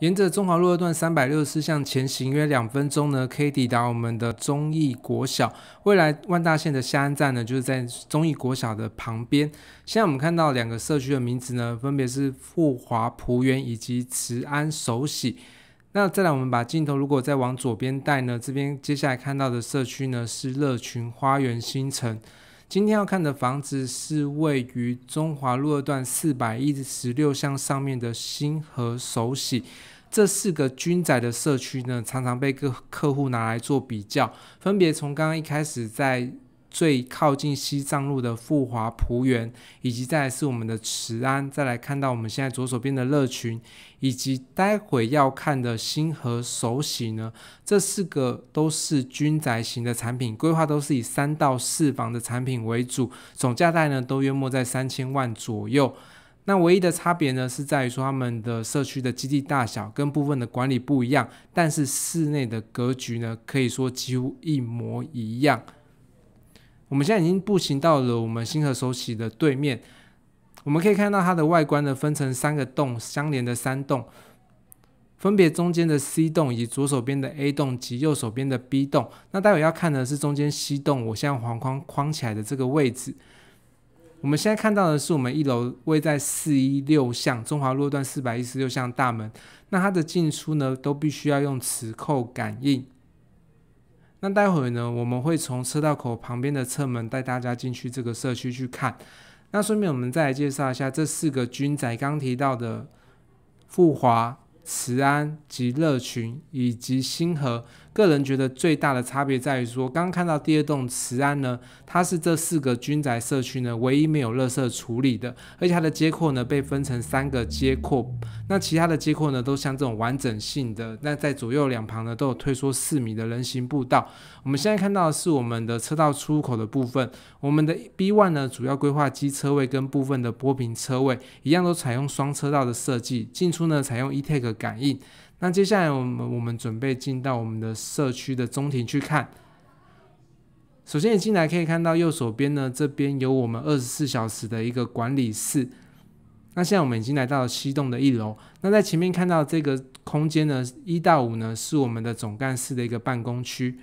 沿着中华路二段三百六十四前行约两分钟呢，可以抵达我们的中义国小。未来万大线的下安站呢，就是在中义国小的旁边。现在我们看到两个社区的名字呢，分别是富华璞园以及慈安首喜。那再来，我们把镜头如果再往左边带呢，这边接下来看到的社区呢是乐群花园新城。今天要看的房子是位于中华路二段四百一十六巷上面的星河首玺。这四个军宅的社区呢，常常被各客户拿来做比较。分别从刚刚一开始在。最靠近西藏路的富华璞园，以及再来是我们的慈安，再来看到我们现在左手边的乐群，以及待会要看的星河首喜呢，这四个都是军宅型的产品，规划都是以三到四房的产品为主，总价带呢都约莫在三千万左右。那唯一的差别呢，是在于说他们的社区的基地大小跟部分的管理不一样，但是室内的格局呢，可以说几乎一模一样。我们现在已经步行到了我们星河首席的对面，我们可以看到它的外观呢，分成三个洞相连的三洞，分别中间的 C 洞，以及左手边的 A 洞及右手边的 B 洞。那待会要看的是中间 C 洞，我现在黄框框起来的这个位置。我们现在看到的是我们一楼位在四一六巷中华路段四百一十六巷大门，那它的进出呢，都必须要用磁扣感应。那待会呢，我们会从车道口旁边的侧门带大家进去这个社区去看。那顺便我们再来介绍一下这四个军仔刚提到的富华、慈安、及乐群以及星河，个人觉得最大的差别在于说，刚看到第二栋慈安呢，它是这四个军宅社区呢唯一没有垃圾处理的，而且它的街廓呢被分成三个街廓，那其他的街廓呢都像这种完整性的，那在左右两旁呢都有退缩四米的人行步道。我们现在看到是我们的车道出入口的部分，我们的 b one 呢主要规划机车位跟部分的波平车位一样都采用双车道的设计，进出呢采用 ETAG 感应。那接下来我们我们准备进到我们的社区的中庭去看。首先一进来可以看到右手边呢，这边有我们二十四小时的一个管理室。那现在我们已经来到了七栋的一楼。那在前面看到这个空间呢，一到五呢是我们的总干事的一个办公区。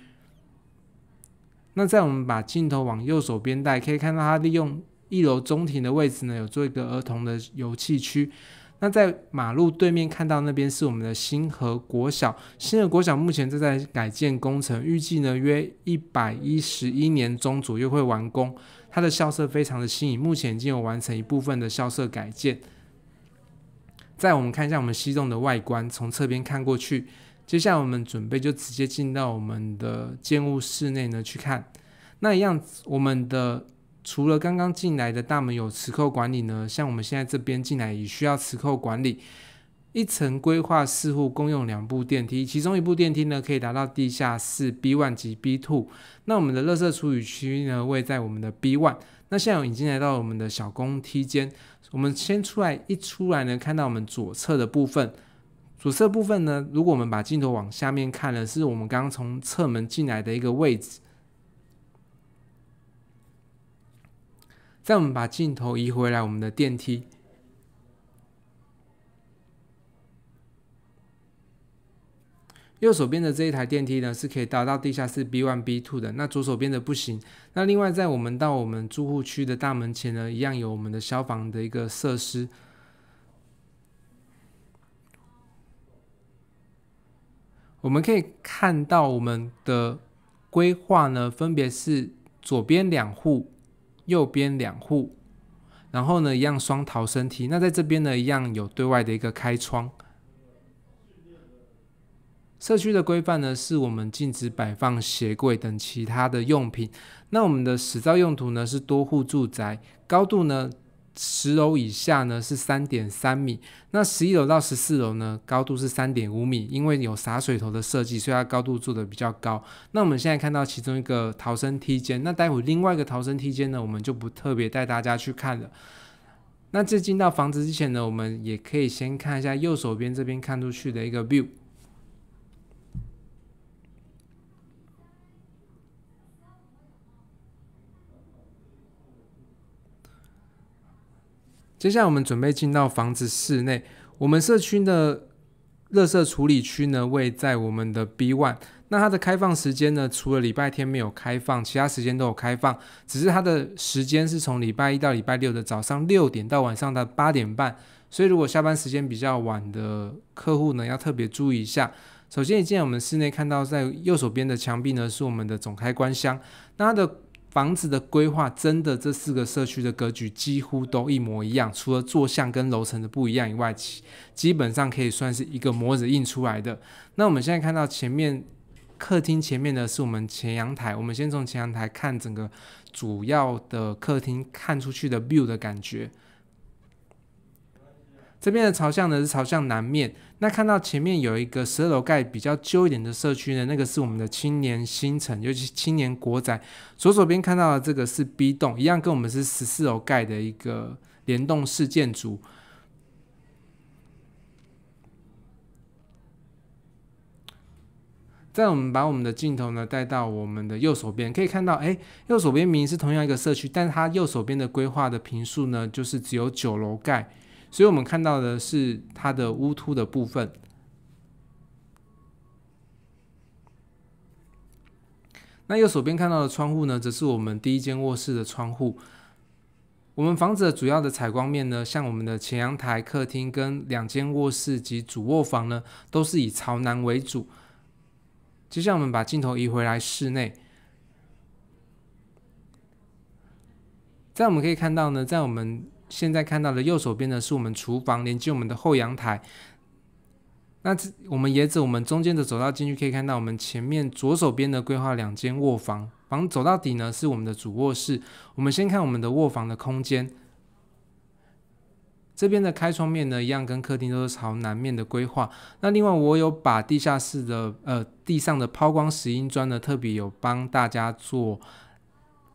那在我们把镜头往右手边带，可以看到它利用一楼中庭的位置呢，有做一个儿童的游戏区。那在马路对面看到那边是我们的星河国小，星河国小目前正在改建工程，预计呢约一百一十一年中左右会完工。它的校舍非常的新颖，目前已经有完成一部分的校舍改建。再我们看一下我们西栋的外观，从侧边看过去。接下来我们准备就直接进到我们的建物室内呢去看。那一样我们的。除了刚刚进来的大门有磁扣管理呢，像我们现在这边进来也需要磁扣管理。一层规划四户公用两部电梯，其中一部电梯呢可以达到地下室 B one 及 B two。那我们的垃圾处理区呢位在我们的 B one。那现在已经来到我们的小公梯间，我们先出来一出来呢，看到我们左侧的部分，左侧部分呢，如果我们把镜头往下面看呢，是我们刚刚从侧门进来的一个位置。但我们把镜头移回来，我们的电梯，右手边的这一台电梯呢，是可以达到地下室 B one B two 的。那左手边的不行。那另外，在我们到我们住户区的大门前呢，一样有我们的消防的一个设施。我们可以看到我们的规划呢，分别是左边两户。右边两户，然后呢一样双逃生梯。那在这边呢一样有对外的一个开窗。社区的规范呢是我们禁止摆放鞋柜等其他的用品。那我们的实照用途呢是多户住宅，高度呢。十楼以下呢是三点三米，那十一楼到十四楼呢高度是三点五米，因为有洒水头的设计，所以它高度做的比较高。那我们现在看到其中一个逃生梯间，那待会另外一个逃生梯间呢，我们就不特别带大家去看了。那在进到房子之前呢，我们也可以先看一下右手边这边看出去的一个 view。接下来我们准备进到房子室内。我们社区的垃圾处理区呢，位在我们的 B one。那它的开放时间呢，除了礼拜天没有开放，其他时间都有开放。只是它的时间是从礼拜一到礼拜六的早上六点到晚上的八点半。所以如果下班时间比较晚的客户呢，要特别注意一下。首先，一进我们室内看到在右手边的墙壁呢，是我们的总开关箱。那它的房子的规划真的，这四个社区的格局几乎都一模一样，除了坐向跟楼层的不一样以外，基基本上可以算是一个模子印出来的。那我们现在看到前面客厅前面的是我们前阳台，我们先从前阳台看整个主要的客厅看出去的 view 的感觉。这边的朝向呢是朝向南面，那看到前面有一个十二楼盖比较旧一点的社区呢，那个是我们的青年新城，尤其青年国宅。左手边看到的这个是 B 栋，一样跟我们是十四楼盖的一个联动式建筑。再我们把我们的镜头呢带到我们的右手边，可以看到，哎，右手边明明是同样一个社区，但是它右手边的规划的平数呢，就是只有九楼盖。所以我们看到的是它的屋突的部分。那右手边看到的窗户呢，则是我们第一间卧室的窗户。我们房子的主要的采光面呢，像我们的前阳台、客厅跟两间卧室及主卧房呢，都是以朝南为主。接下来我们把镜头移回来室内，在我们可以看到呢，在我们。现在看到的右手边呢，是我们厨房连接我们的后阳台。那我们沿着我们中间的走道进去，可以看到我们前面左手边的规划两间卧房，房走到底呢是我们的主卧室。我们先看我们的卧房的空间，这边的开窗面呢，一样跟客厅都是朝南面的规划。那另外，我有把地下室的呃地上的抛光石英砖呢，特别有帮大家做。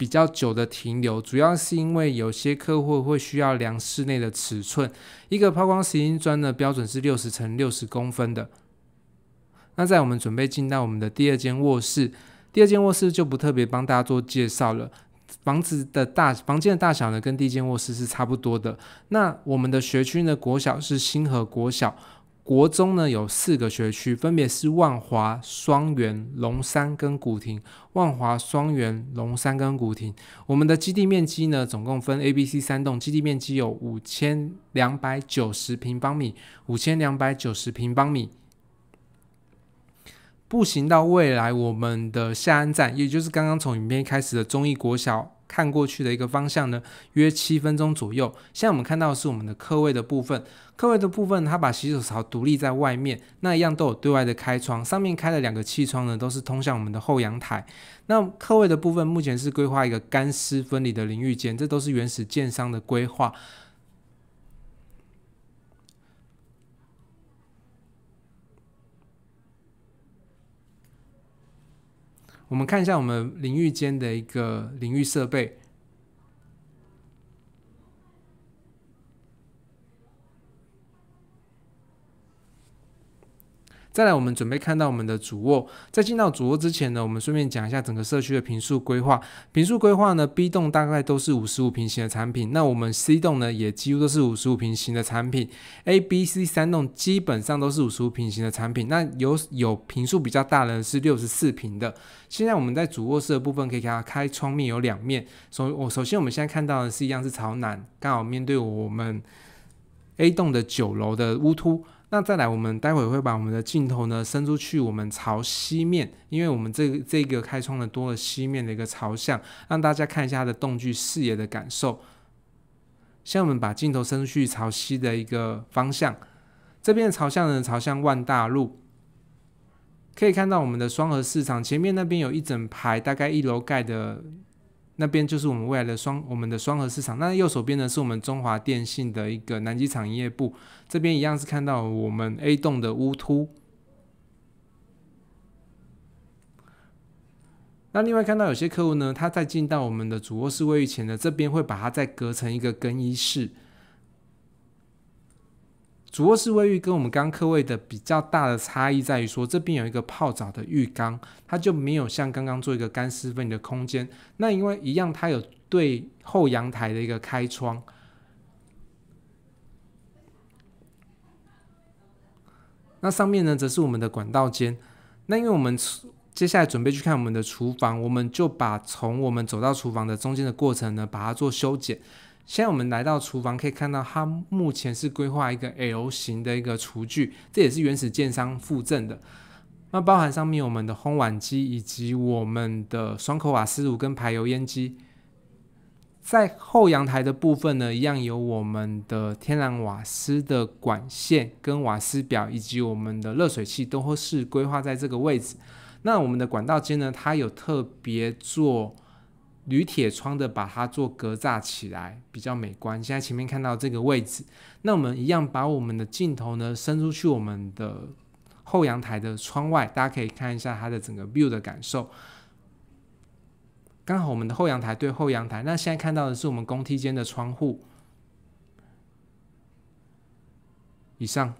比较久的停留，主要是因为有些客户会需要量室内的尺寸。一个抛光石英砖的标准是六十乘六十公分的。那在我们准备进到我们的第二间卧室，第二间卧室就不特别帮大家做介绍了。房子的大房间的大小呢，跟第一间卧室是差不多的。那我们的学区呢，国小是星河国小。国中呢有四个学区，分别是万华、双园、龙山跟古亭。万华、双园、龙山跟古亭，我们的基地面积呢，总共分 A、B、C 三栋，基地面积有五千两百九十平方米，五千两百九十平方米。步行到未来我们的下安站，也就是刚刚从影片开始的中义国小。看过去的一个方向呢，约七分钟左右。现在我们看到是我们的客卫的部分，客卫的部分它把洗手槽独立在外面，那一样都有对外的开窗，上面开了两个气窗呢，都是通向我们的后阳台。那客卫的部分目前是规划一个干湿分离的淋浴间，这都是原始建商的规划。我们看一下我们淋浴间的一个淋浴设备。再来，我们准备看到我们的主卧。在进到主卧之前呢，我们顺便讲一下整个社区的平数规划。平数规划呢，B 栋大概都是五十五平型的产品，那我们 C 栋呢也几乎都是五十五平型的产品。A、B、C 三栋基本上都是五十五平型的产品。那有有平数比较大的是六十四平的。现在我们在主卧室的部分，可以看到开窗面有两面。首我首先我们现在看到的是一样是朝南，刚好面对我们 A 栋的九楼的乌突。那再来，我们待会会把我们的镜头呢伸出去，我们朝西面，因为我们这这个开窗的多了西面的一个朝向，让大家看一下它的动距视野的感受。现在我们把镜头伸出去朝西的一个方向，这边的朝向呢朝向万大路，可以看到我们的双河市场前面那边有一整排大概一楼盖的。那边就是我们未来的双我们的双核市场。那右手边呢是我们中华电信的一个南机场营业部。这边一样是看到我们 A 栋的乌突。那另外看到有些客户呢，他在进到我们的主卧室卫浴前呢，这边会把它再隔成一个更衣室。主卧室卫浴跟我们刚客卫的比较大的差异在于说，这边有一个泡澡的浴缸，它就没有像刚刚做一个干湿分离的空间。那因为一样，它有对后阳台的一个开窗。那上面呢，则是我们的管道间。那因为我们接下来准备去看我们的厨房，我们就把从我们走到厨房的中间的过程呢，把它做修剪。现在我们来到厨房，可以看到它目前是规划一个 L 型的一个厨具，这也是原始建商附赠的。那包含上面我们的烘碗机以及我们的双口瓦斯炉跟排油烟机。在后阳台的部分呢，一样有我们的天然瓦斯的管线跟瓦斯表，以及我们的热水器，都是规划在这个位置。那我们的管道间呢，它有特别做。铝铁窗的，把它做隔栅起来比较美观。现在前面看到这个位置，那我们一样把我们的镜头呢伸出去，我们的后阳台的窗外，大家可以看一下它的整个 view 的感受。刚好我们的后阳台对后阳台，那现在看到的是我们工梯间的窗户。以上。